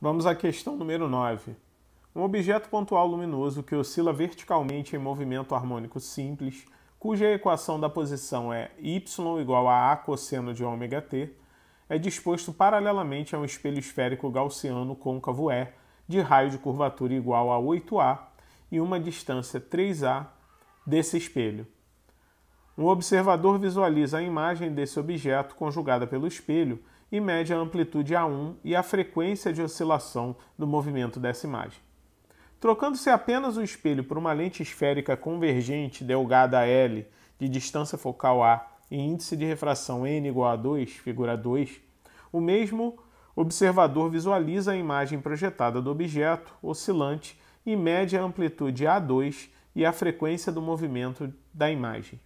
Vamos à questão número 9. Um objeto pontual luminoso que oscila verticalmente em movimento harmônico simples, cuja equação da posição é y igual a a cosseno de ωt, é disposto paralelamente a um espelho esférico gaussiano côncavo E, de raio de curvatura igual a 8A e uma distância 3A desse espelho. Um observador visualiza a imagem desse objeto conjugada pelo espelho e mede a amplitude A1 e a frequência de oscilação do movimento dessa imagem. Trocando-se apenas o espelho por uma lente esférica convergente delgada L de distância focal A e índice de refração N igual a 2, figura 2, o mesmo observador visualiza a imagem projetada do objeto oscilante e mede a amplitude A2 e a frequência do movimento da imagem.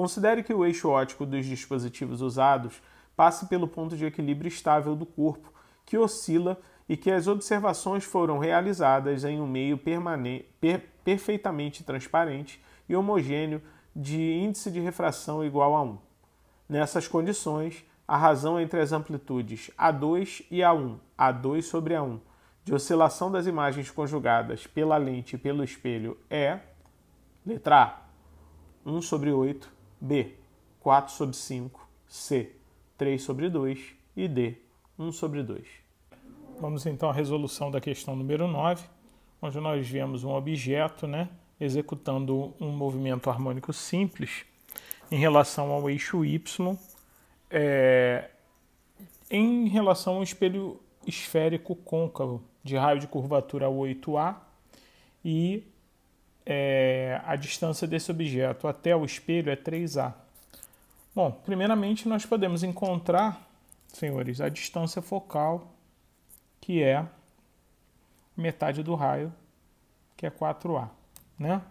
Considere que o eixo óptico dos dispositivos usados passe pelo ponto de equilíbrio estável do corpo, que oscila e que as observações foram realizadas em um meio per perfeitamente transparente e homogêneo de índice de refração igual a 1. Nessas condições, a razão entre as amplitudes A2 e A1, A2 sobre A1, de oscilação das imagens conjugadas pela lente e pelo espelho é, letra A, 1 sobre 8, B, 4 sobre 5, C, 3 sobre 2 e D, 1 sobre 2. Vamos então à resolução da questão número 9, onde nós vemos um objeto né, executando um movimento harmônico simples em relação ao eixo Y, é, em relação ao espelho esférico côncavo de raio de curvatura 8A e é, a distância desse objeto até o espelho é 3A. Bom, primeiramente nós podemos encontrar, senhores, a distância focal, que é metade do raio, que é 4A. Né?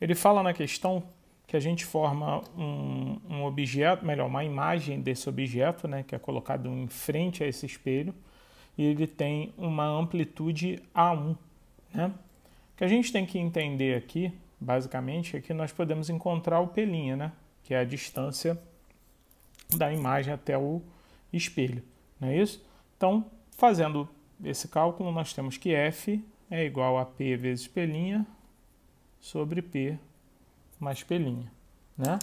Ele fala na questão que a gente forma um, um objeto, melhor, uma imagem desse objeto, né, que é colocado em frente a esse espelho, e ele tem uma amplitude A1. Né? O que a gente tem que entender aqui, basicamente, é que nós podemos encontrar o pelinha, né? que é a distância da imagem até o espelho, não é isso? Então, fazendo esse cálculo, nós temos que F é igual a P vezes pelinha sobre P mais pelinha, né?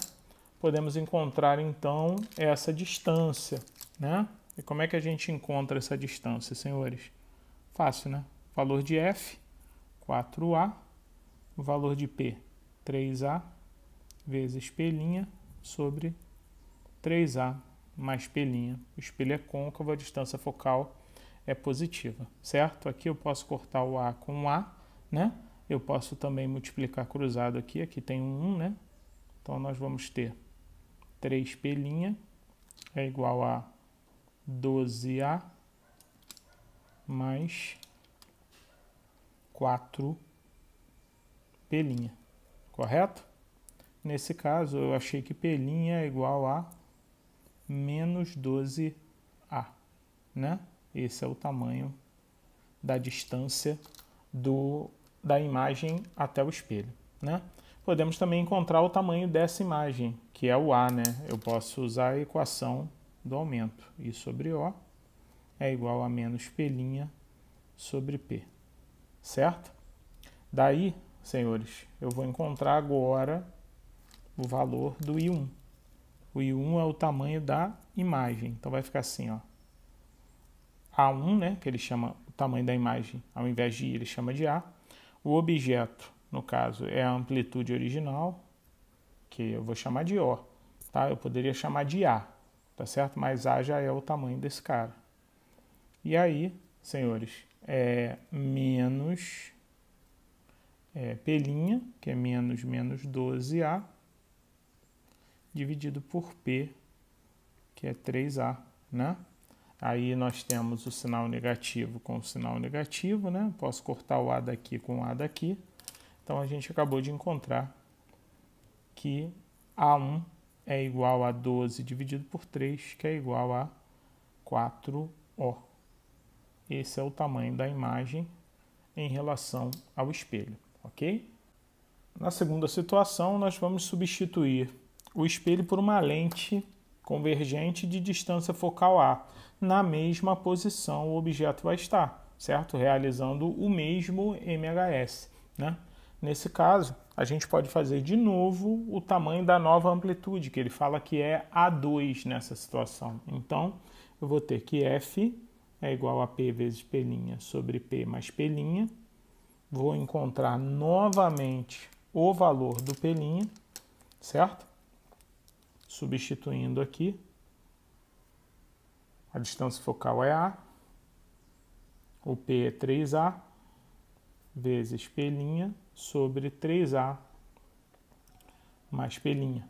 Podemos encontrar, então, essa distância, né? E como é que a gente encontra essa distância, senhores? Fácil, né? Valor de F 4A, o valor de P, 3A, vezes P' sobre 3A mais P'. O espelho é côncavo, a distância focal é positiva, certo? Aqui eu posso cortar o A com A, né? Eu posso também multiplicar cruzado aqui, aqui tem um 1, né? Então nós vamos ter 3P' é igual a 12A mais 4 P', correto? Nesse caso, eu achei que P' é igual a menos 12A, né? Esse é o tamanho da distância do, da imagem até o espelho, né? Podemos também encontrar o tamanho dessa imagem, que é o A, né? Eu posso usar a equação do aumento. I sobre O é igual a menos P' sobre P certo? Daí, senhores, eu vou encontrar agora o valor do I1. O I1 é o tamanho da imagem, então vai ficar assim, ó. A1, né, que ele chama o tamanho da imagem, ao invés de I, ele chama de A. O objeto, no caso, é a amplitude original, que eu vou chamar de O, tá? Eu poderia chamar de A, tá certo? Mas A já é o tamanho desse cara. E aí, senhores, é menos é, P', que é menos menos 12A, dividido por P, que é 3A, né? Aí nós temos o sinal negativo com o sinal negativo, né? Posso cortar o A daqui com o A daqui. Então a gente acabou de encontrar que A1 é igual a 12 dividido por 3, que é igual a 4O. Esse é o tamanho da imagem em relação ao espelho, ok? Na segunda situação, nós vamos substituir o espelho por uma lente convergente de distância focal A. Na mesma posição, o objeto vai estar, certo? Realizando o mesmo MHS, né? Nesse caso, a gente pode fazer de novo o tamanho da nova amplitude, que ele fala que é A2 nessa situação. Então, eu vou ter que F é igual a P vezes pelinha sobre P mais pelinha. Vou encontrar novamente o valor do pelinha, certo? Substituindo aqui. A distância focal é A. O P é 3A vezes pelinha sobre 3A mais pelinha.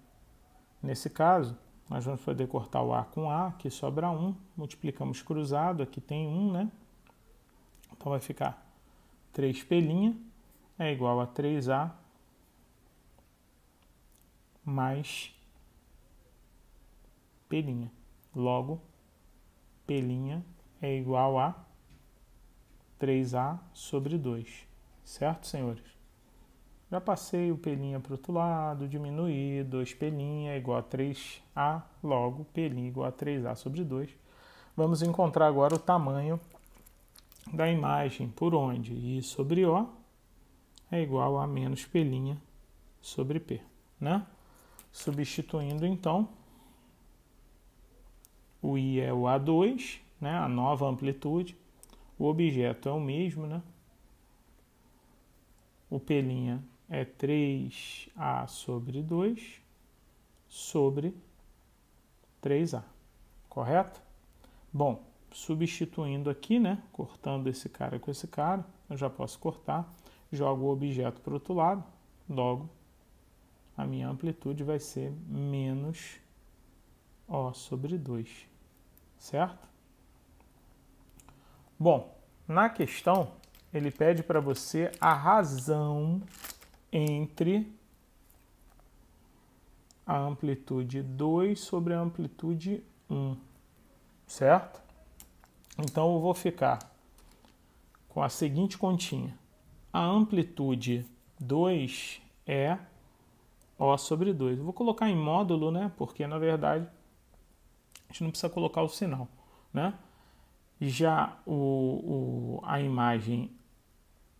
Nesse caso, nós vamos poder cortar o A com A, que sobra 1, multiplicamos cruzado, aqui tem 1, né? Então vai ficar 3 pelinha é igual a 3A mais pelinha. Logo, pelinha é igual a 3A sobre 2, certo, senhores? Já passei o pelinha para o outro lado, diminuí 2 pelinha igual a 3A, logo pelinha igual a 3A sobre 2. Vamos encontrar agora o tamanho da imagem, por onde I sobre O é igual a menos pelinha sobre P, né? Substituindo então, o I é o A2, né? a nova amplitude, o objeto é o mesmo, né? o pelinha é 3A sobre 2 sobre 3A, correto? Bom, substituindo aqui, né, cortando esse cara com esse cara, eu já posso cortar, jogo o objeto para o outro lado, logo a minha amplitude vai ser menos O sobre 2, certo? Bom, na questão, ele pede para você a razão entre a amplitude 2 sobre a amplitude 1, certo? Então eu vou ficar com a seguinte continha. A amplitude 2 é O sobre 2. Eu vou colocar em módulo, né? Porque na verdade a gente não precisa colocar o sinal, né? Já o, o a imagem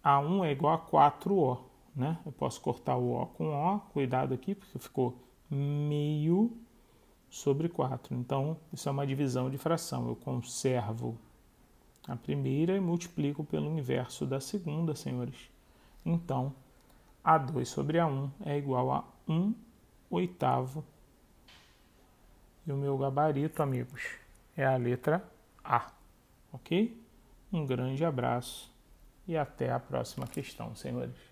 A1 é igual a 4O né? Eu posso cortar o O com O, cuidado aqui, porque ficou meio sobre 4. Então, isso é uma divisão de fração. Eu conservo a primeira e multiplico pelo inverso da segunda, senhores. Então, A2 sobre A1 é igual a 1 oitavo. E o meu gabarito, amigos, é a letra A. Ok? Um grande abraço e até a próxima questão, senhores.